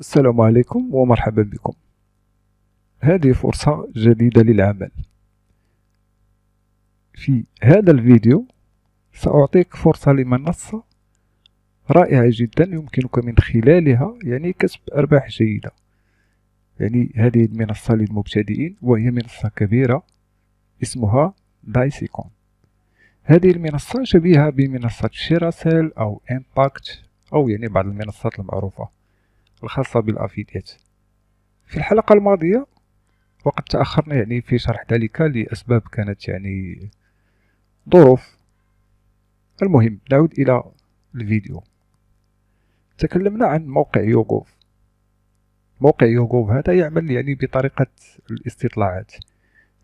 السلام عليكم ومرحبا بكم هذه فرصة جديدة للعمل في هذا الفيديو سأعطيك فرصة لمنصة رائعة جدا يمكنك من خلالها يعني كسب أرباح جيدة يعني هذه المنصة للمبتدئين وهي منصة كبيرة اسمها دايسيكون هذه المنصة شبيهة بمنصة شيراسيل أو إمباكت أو يعني بعض المنصات المعروفة الخاصة بالأفيدات في الحلقة الماضية وقد تأخرنا يعني في شرح ذلك لأسباب كانت يعني ظروف المهم نعود إلى الفيديو تكلمنا عن موقع يوغوف موقع يوغوف هذا يعمل يعني بطريقة الاستطلاعات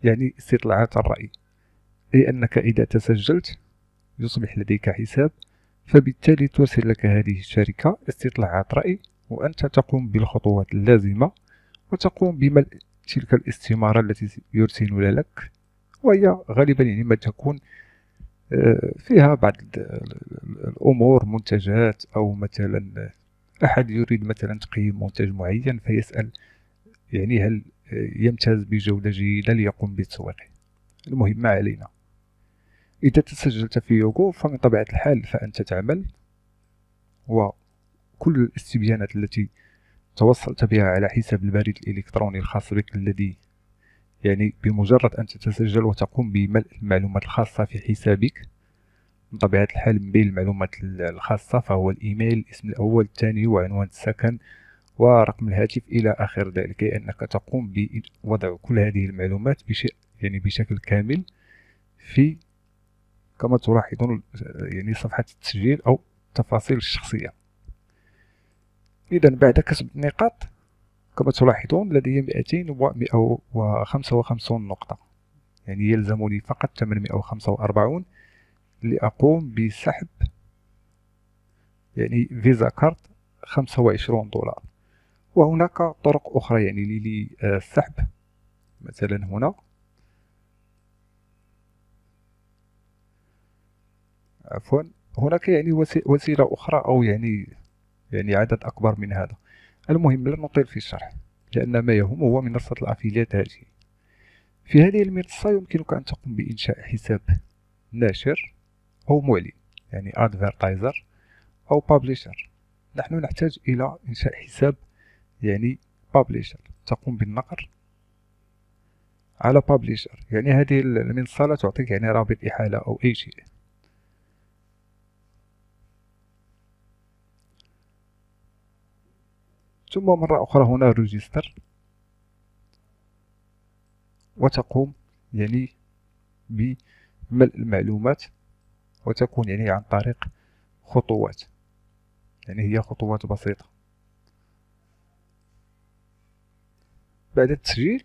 يعني استطلاعات الرأي أي أنك إذا تسجلت يصبح لديك حساب فبالتالي ترسل لك هذه الشركة استطلاعات رأي وأنت تقوم بالخطوات اللازمة وتقوم بملء تلك الاستمارة التي يرسلون لك وهي غالبا يعني ما تكون آه، فيها بعض الأمور منتجات أو مثلا أحد يريد مثلا تقييم منتج معين فيسأل يعني هل آه، يمتاز بجودة جيدة ليقوم بتسويقه المهم ما علينا إذا تسجلت في يوغو فمن طبيعة الحال فأنت تعمل و كل الاستبيانات التي توصلت بها على حساب البريد الإلكتروني الخاص بك الذي يعني بمجرد أن تتسجل وتقوم بملء المعلومات الخاصة في حسابك من طبيعة الحال من بين المعلومات الخاصة فهو الإيميل الاسم الأول الثاني وعنوان السكن ورقم الهاتف إلى آخر ذلك أنك تقوم بوضع كل هذه المعلومات بشيء يعني بشكل كامل في كما تلاحظون يعني صفحة التسجيل أو التفاصيل الشخصية إذا بعد كسب النقاط كما تلاحظون لدي 255 نقطة يعني يلزمني فقط 845 لأقوم بسحب يعني فيزا كارت 25 دولار وهناك طرق أخرى يعني للسحب مثلا هنا عفوا هناك يعني وسيلة أخرى أو يعني يعني عدد أكبر من هذا المهم لن نطيل في الشرح لأن ما يهم هو منصة الأفيليات هذه في هذه المنصة يمكنك أن تقوم بإنشاء حساب ناشر أو معلن يعني advertiser أو publisher نحن نحتاج إلى إنشاء حساب يعني publisher تقوم بالنقر على publisher يعني هذه المنصة لا تعطيك يعني رابط إحالة أو أي شيء ثم مرة أخرى هنا ريجستر وتقوم يعني بملء المعلومات وتكون يعني عن طريق خطوات يعني هي خطوات بسيطة بعد التسجيل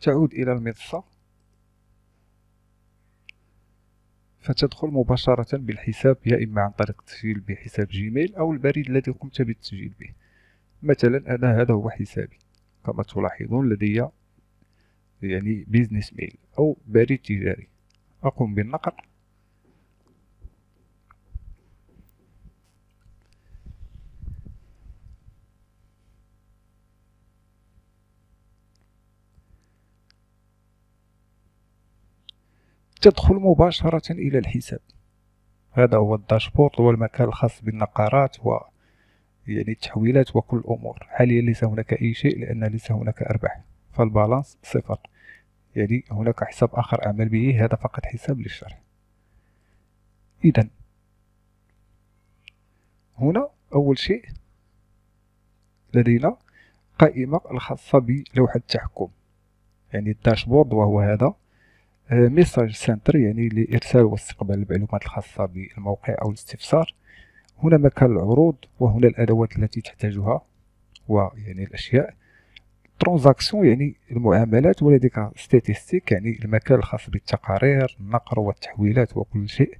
تعود إلى المنصة فتدخل مباشرة بالحساب يا إما عن طريق التسجيل بحساب جيميل أو البريد الذي قمت بالتسجيل به مثلا أنا هذا هو حسابي كما تلاحظون لدي يعني بيزنس ميل أو بريد تجاري أقوم بالنقر تدخل مباشرة إلى الحساب هذا هو الداشبورد هو المكان الخاص بالنقرات و يعني التحويلات وكل الأمور حاليا ليس هناك أي شيء لأن ليس هناك أرباح فالبالانس صفر يعني هناك حساب آخر أعمل به هذا فقط حساب للشرح إذا هنا أول شيء لدينا قائمة الخاصة بلوحة التحكم يعني الداشبورد وهو هذا ميساج سنتر يعني لإرسال واستقبال المعلومات الخاصة بالموقع أو الاستفسار هنا مكان العروض وهنا الأدوات التي تحتاجها ويعني الأشياء ترانزاكسيون يعني المعاملات ولديك ستاتيستيك يعني المكان الخاص بالتقارير النقر والتحويلات وكل شيء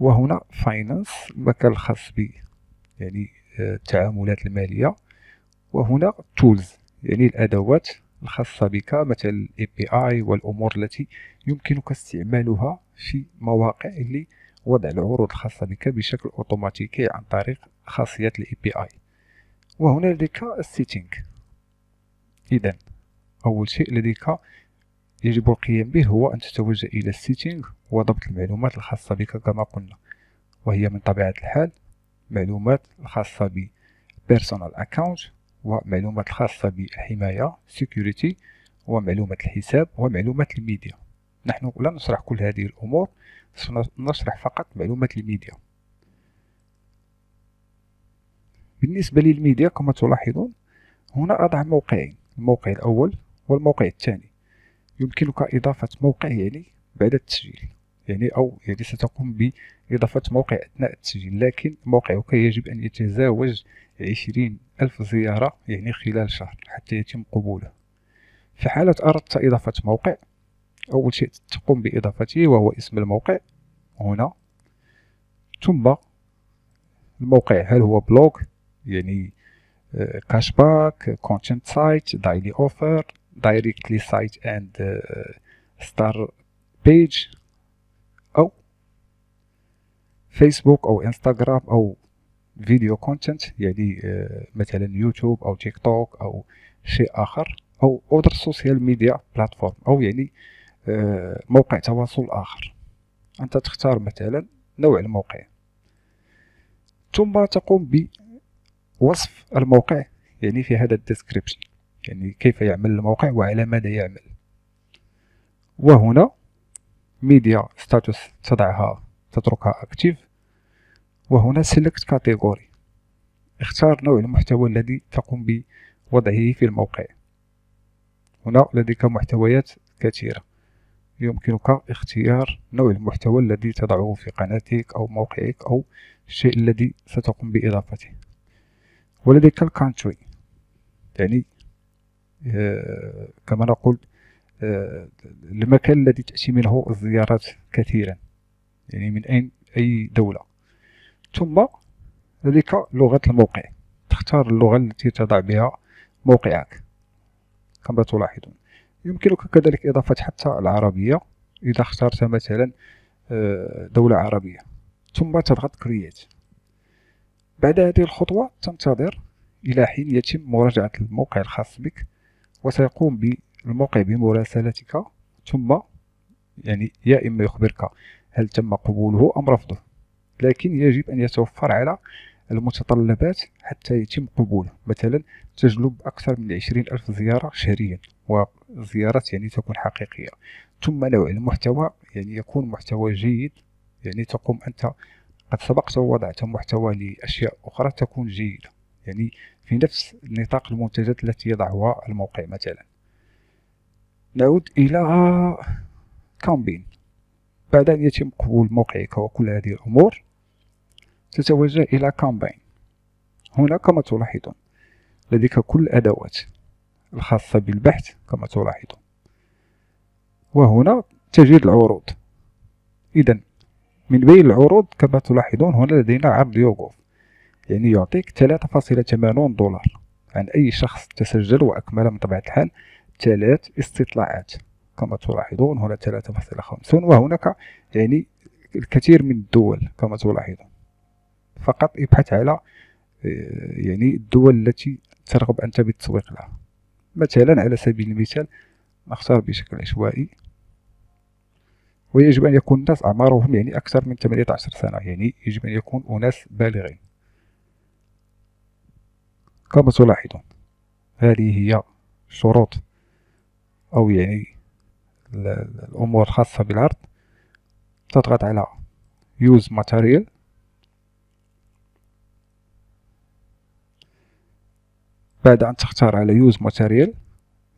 وهنا فاينانس المكان الخاص ب يعني آه، التعاملات المالية وهنا تولز يعني الأدوات الخاصة بك مثل الاي بي اي والامور التي يمكنك استعمالها في مواقع لوضع العروض الخاصة بك بشكل اوتوماتيكي عن طريق خاصية الاي بي اي وهنالك السيتينغ اذا اول شيء لديك يجب القيام به هو ان تتوجه الى السيتينغ وضبط المعلومات الخاصة بك كما قلنا وهي من طبيعة الحال معلومات الخاصة ب personal account ومعلومات الخاصة بالحماية سيكوريتي ومعلومات الحساب ومعلومات الميديا نحن لا نشرح كل هذه الأمور سنشرح فقط معلومات الميديا بالنسبة للميديا كما تلاحظون هنا أضع موقعين الموقع الأول والموقع الثاني يمكنك إضافة موقع يعني بعد التسجيل يعني أو يعني ستقوم بإضافة موقع أثناء التسجيل لكن موقعك يجب أن يتزاوج عشرين ألف زيارة يعني خلال شهر حتى يتم قبوله في حالة أردت إضافة موقع أول شيء تقوم بإضافته وهو اسم الموقع هنا ثم الموقع هل هو بلوغ يعني كاشباك كونتنت سايت دايلي اوفر دايركتلي سايت اند ستار بيج او فيسبوك او انستغرام او فيديو كونتنت يعني آه، مثلا يوتيوب او تيك توك او شيء اخر او اوتر سوشيال ميديا بلاتفورم او يعني آه، موقع تواصل اخر انت تختار مثلا نوع الموقع ثم تقوم بوصف الموقع يعني في هذا الديسكريبشن يعني كيف يعمل الموقع وعلى ماذا يعمل وهنا ميديا ستاتوس تضعها تتركها اكتيف وهنا سيلكت كاتيجوري اختار نوع المحتوى الذي تقوم بوضعه في الموقع هنا لديك محتويات كثيرة يمكنك اختيار نوع المحتوى الذي تضعه في قناتك أو موقعك أو الشيء الذي ستقوم بإضافته ولديك الكانتري يعني آه، كما نقول المكان الذي تأتي منه الزيارات كثيرا يعني من أين أي دولة ثم ذلك لغة الموقع تختار اللغة التي تضع بها موقعك كما تلاحظون يمكنك كذلك إضافة حتى العربية إذا اخترت مثلا آه، دولة عربية ثم تضغط create بعد هذه الخطوة تنتظر إلى حين يتم مراجعة الموقع الخاص بك وسيقوم الموقع بمراسلتك ثم يعني يا إما يخبرك هل تم قبوله أم رفضه لكن يجب أن يتوفر على المتطلبات حتى يتم قبوله مثلا تجلب أكثر من عشرين ألف زيارة شهريا وزيارات يعني تكون حقيقية ثم نوع المحتوى يعني يكون محتوى جيد يعني تقوم أنت قد سبقت ووضعت محتوى لأشياء أخرى تكون جيدة يعني في نفس نطاق المنتجات التي يضعها الموقع مثلا نعود إلى كامبين بعد أن يتم قبول موقعك وكل هذه الأمور تتوجه إلى كامبين هنا كما تلاحظون لديك كل الأدوات الخاصة بالبحث كما تلاحظون وهنا تجد العروض إذا من بين العروض كما تلاحظون هنا لدينا عرض يوغوف يعني يعطيك 3.80 دولار عن أي شخص تسجل وأكمل من طبيعة الحال ثلاث استطلاعات كما تلاحظون هنا 3.50 وهناك يعني الكثير من الدول كما تلاحظون فقط ابحث على آه، يعني الدول التي ترغب أنت بالتسويق لها مثلا على سبيل المثال نختار بشكل عشوائي ويجب أن يكون الناس أعمارهم يعني أكثر من 18 سنة يعني يجب أن يكون أناس بالغين كما تلاحظون هذه هي شروط أو يعني الأمور الخاصة بالعرض تضغط على Use Material بعد أن تختار على Use Material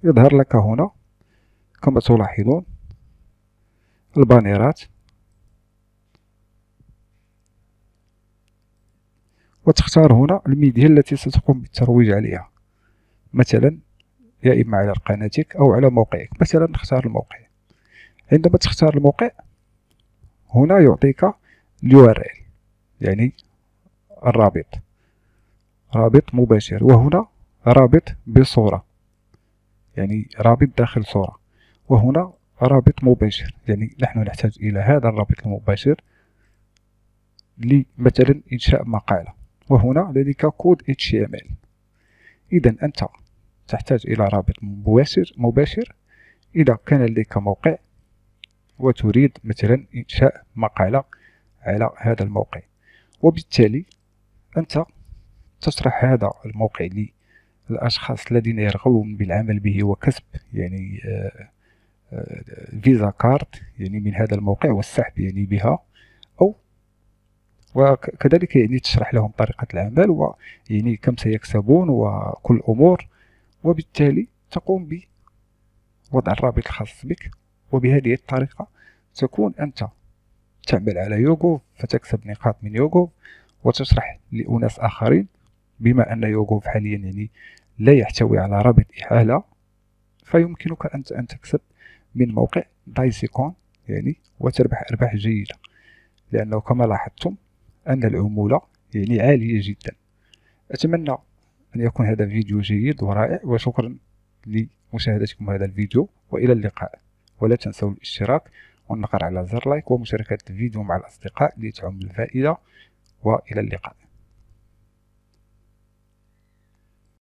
يظهر لك هنا كما تلاحظون البانيرات وتختار هنا الميديا التي ستقوم بالترويج عليها مثلا يا إما على قناتك أو على موقعك مثلا نختار الموقع عندما تختار الموقع هنا يعطيك اليو ار ال يعني الرابط رابط مباشر وهنا رابط بصورة يعني رابط داخل صورة وهنا رابط مباشر يعني نحن نحتاج إلى هذا الرابط المباشر لمثلا إنشاء مقالة وهنا لديك كود HTML إذا أنت تحتاج إلى رابط مباشر مباشر إذا كان لديك موقع وتريد مثلا إنشاء مقالة على هذا الموقع وبالتالي أنت تشرح هذا الموقع للأشخاص الذين يرغبون بالعمل به وكسب يعني آه، آه، فيزا كارت يعني من هذا الموقع والسحب يعني بها أو وكذلك يعني تشرح لهم طريقة العمل ويعني كم سيكسبون وكل أمور وبالتالي تقوم بوضع الرابط الخاص بك وبهذه الطريقة تكون أنت تعمل على يوغوف فتكسب نقاط من يوغوف وتشرح لأناس آخرين بما أن يوغوف حاليا يعني لا يحتوي على رابط إحالة فيمكنك أنت أن تكسب من موقع دايسيكون يعني وتربح أرباح جيدة لأنه كما لاحظتم أن العمولة يعني عالية جدا أتمنى أن يكون هذا الفيديو جيد ورائع وشكرا لمشاهدتكم هذا الفيديو وإلى اللقاء ولا تنسوا الاشتراك والنقر على زر لايك ومشاركة الفيديو مع الأصدقاء لتعم الفائدة وإلى اللقاء